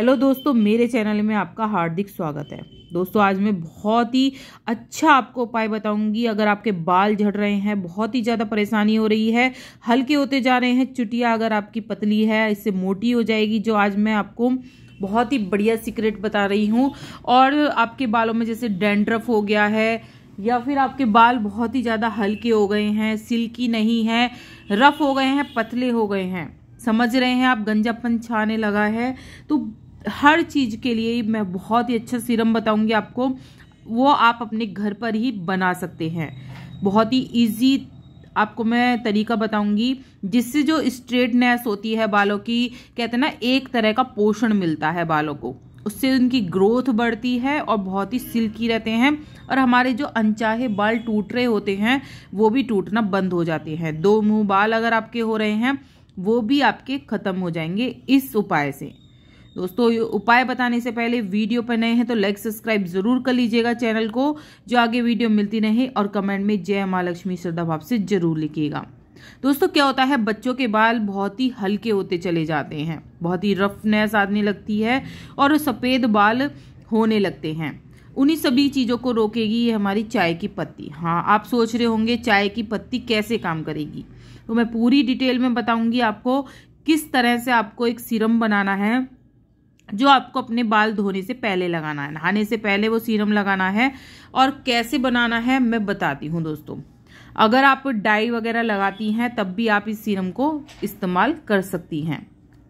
hello दोस्तों मेरे channel में आपका हार्दिक स्वागत है दोस्तों आज मैं बहुत ही अच्छा आपको उपाय बताऊंगी अगर आपके बाल झड़ रहे हैं बहुत ही ज़्यादा परेशानी हो रही है हल्के होते जा रहे हैं चुटिया अगर आपकी पतली है इससे मोटी हो जाएगी जो आज मैं आपको बहुत ही बढ़िया सीक्रेट बता रही हूँ और आपके बालों में जैसे डेंड्रफ हो गया है या फिर आपके बाल बहुत ही ज़्यादा हल्के हो गए हैं सिल्की नहीं है रफ़ हो गए हैं पतले हो गए हैं समझ रहे हैं आप गंजापन छाने लगा है तो हर चीज़ के लिए मैं बहुत ही अच्छा सीरम बताऊंगी आपको वो आप अपने घर पर ही बना सकते हैं बहुत ही इजी आपको मैं तरीका बताऊंगी जिससे जो स्ट्रेटनेस होती है बालों की कहते हैं ना एक तरह का पोषण मिलता है बालों को उससे उनकी ग्रोथ बढ़ती है और बहुत ही सिल्की रहते हैं और हमारे जो अनचाहे बाल टूट रहे होते हैं वो भी टूटना बंद हो जाते हैं दो मुंह बाल अगर आपके हो रहे हैं वो भी आपके ख़त्म हो जाएंगे इस उपाय से दोस्तों उपाय बताने से पहले वीडियो पर नए हैं तो लाइक सब्सक्राइब जरूर कर लीजिएगा चैनल को जो आगे वीडियो मिलती रहे और कमेंट में जय माँ लक्ष्मी श्रद्धा भाव से जरूर लिखिएगा दोस्तों क्या होता है बच्चों के बाल बहुत ही हल्के होते चले जाते हैं बहुत ही रफनेस आने लगती है और सफ़ेद बाल होने लगते हैं उन्हीं सभी चीज़ों को रोकेगी ये हमारी चाय की पत्ती हाँ आप सोच रहे होंगे चाय की पत्ती कैसे काम करेगी तो मैं पूरी डिटेल में बताऊंगी आपको किस तरह से आपको एक सीरम बनाना है जो आपको अपने बाल धोने से पहले लगाना है नहाने से पहले वो सीरम लगाना है और कैसे बनाना है मैं बताती हूँ दोस्तों अगर आप डाई वगैरह लगाती हैं तब भी आप इस सीरम को इस्तेमाल कर सकती हैं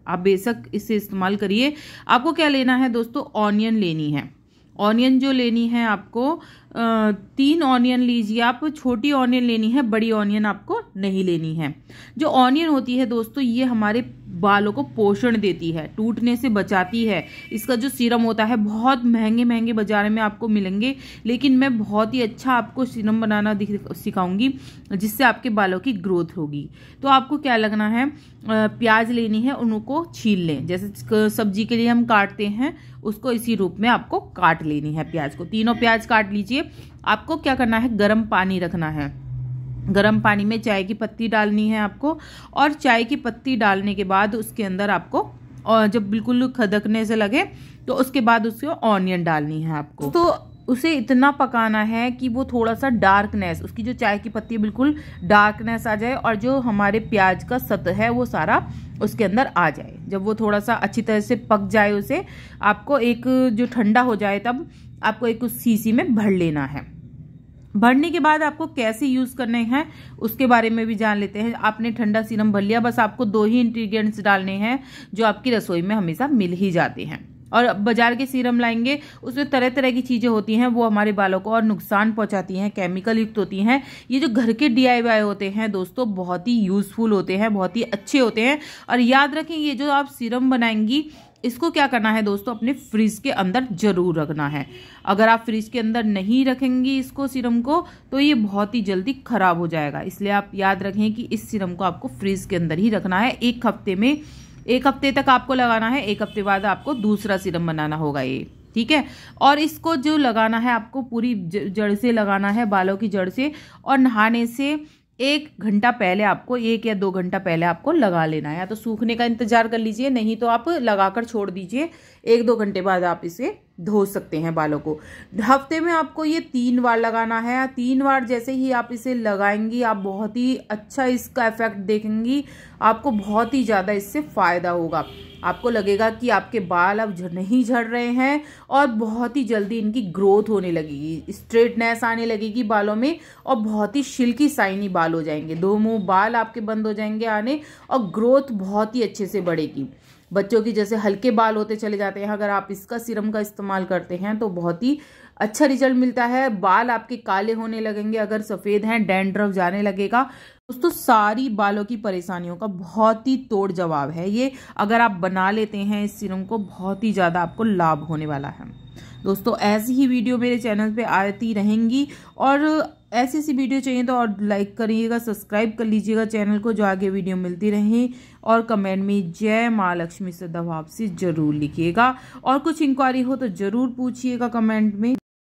आप बेशक इसे इस्तेमाल करिए आपको क्या लेना है दोस्तों ऑनियन लेनी है ऑनियन जो लेनी है आपको तीन ऑनियन लीजिए आप छोटी ऑनियन लेनी है बड़ी ऑनियन आपको नहीं लेनी है जो ऑनियन होती है दोस्तों ये हमारे बालों को पोषण देती है टूटने से बचाती है इसका जो सीरम होता है बहुत महंगे महंगे बाजार में आपको मिलेंगे लेकिन मैं बहुत ही अच्छा आपको सीरम बनाना सिखाऊंगी जिससे आपके बालों की ग्रोथ होगी तो आपको क्या लगना है प्याज लेनी है उनको छील लें जैसे सब्जी के लिए हम काटते हैं उसको इसी रूप में आपको काट लेनी है प्याज को तीनों प्याज काट लीजिए आपको क्या करना है गर्म पानी रखना है गर्म पानी में चाय की पत्ती डालनी है आपको और चाय की पत्ती डालने के बाद उसके अंदर आपको और जब बिल्कुल खदकने से लगे तो उसके बाद उसको ऑनियन डालनी है आपको तो उसे इतना पकाना है कि वो थोड़ा सा डार्कनेस उसकी जो चाय की पत्ती बिल्कुल डार्कनेस आ जाए और जो हमारे प्याज का सत है वो सारा उसके अंदर आ जाए जब वो थोड़ा सा अच्छी तरह से पक जाए उसे आपको एक जो ठंडा हो जाए तब आपको एक उस सीसी में भर लेना है भरने के बाद आपको कैसे यूज़ करने हैं उसके बारे में भी जान लेते हैं आपने ठंडा सीरम भर लिया बस आपको दो ही इंग्रीडियंट्स डालने हैं जो आपकी रसोई में हमेशा मिल ही जाते हैं और बाजार के सीरम लाएंगे उसमें तरह तरह की चीज़ें होती हैं वो हमारे बालों को और नुकसान पहुंचाती हैं केमिकल युक्त होती हैं ये जो घर के डी होते हैं दोस्तों बहुत ही यूज़फुल होते हैं बहुत ही अच्छे होते हैं और याद रखें ये जो आप सीरम बनाएंगी इसको क्या करना है दोस्तों अपने फ्रिज के अंदर ज़रूर रखना है अगर आप फ्रिज के अंदर नहीं रखेंगी इसको सिरम को तो ये बहुत ही जल्दी ख़राब हो जाएगा इसलिए आप याद रखें कि इस सिरम को आपको फ्रिज के अंदर ही रखना है एक हफ्ते में एक हफ्ते तक आपको लगाना है एक हफ्ते बाद आपको दूसरा सिरम बनाना होगा ये ठीक है और इसको जो लगाना है आपको पूरी जड़ से लगाना है बालों की जड़ से और नहाने से एक घंटा पहले आपको एक या दो घंटा पहले आपको लगा लेना है या तो सूखने का इंतज़ार कर लीजिए नहीं तो आप लगा कर छोड़ दीजिए एक दो घंटे बाद आप इसे धो सकते हैं बालों को हफ्ते में आपको ये तीन बार लगाना है तीन बार जैसे ही आप इसे लगाएंगी आप बहुत ही अच्छा इसका इफेक्ट देखेंगी आपको बहुत ही ज़्यादा इससे फ़ायदा होगा आपको लगेगा कि आपके बाल अब नहीं झड़ रहे हैं और बहुत ही जल्दी इनकी ग्रोथ होने लगेगी स्ट्रेटनेस आने लगेगी बालों में और बहुत ही शिल्की साइनी बाल हो जाएंगे दो मुंह बाल आपके बंद हो जाएंगे आने और ग्रोथ बहुत ही अच्छे से बढ़ेगी बच्चों की जैसे हल्के बाल होते चले जाते हैं अगर आप इसका सिरम का इस्तेमाल इस्तेमाल करते हैं तो बहुत ही अच्छा रिजल्ट मिलता है बाल आपके काले होने लगेंगे अगर सफ़ेद हैं डेंड्रव जाने लगेगा दोस्तों सारी बालों की परेशानियों का बहुत ही तोड़ जवाब है ये अगर आप बना लेते हैं इस सीरम को बहुत ही ज़्यादा आपको लाभ होने वाला है दोस्तों ऐसी ही वीडियो मेरे चैनल पे आती रहेंगी और ऐसी ऐसी वीडियो चाहिए तो और लाइक करिएगा सब्सक्राइब कर लीजिएगा चैनल को जो आगे वीडियो मिलती रहे और कमेंट में जय माँ लक्ष्मी सदा वापसी ज़रूर लिखिएगा और कुछ इंक्वायरी हो तो ज़रूर पूछिएगा कमेंट में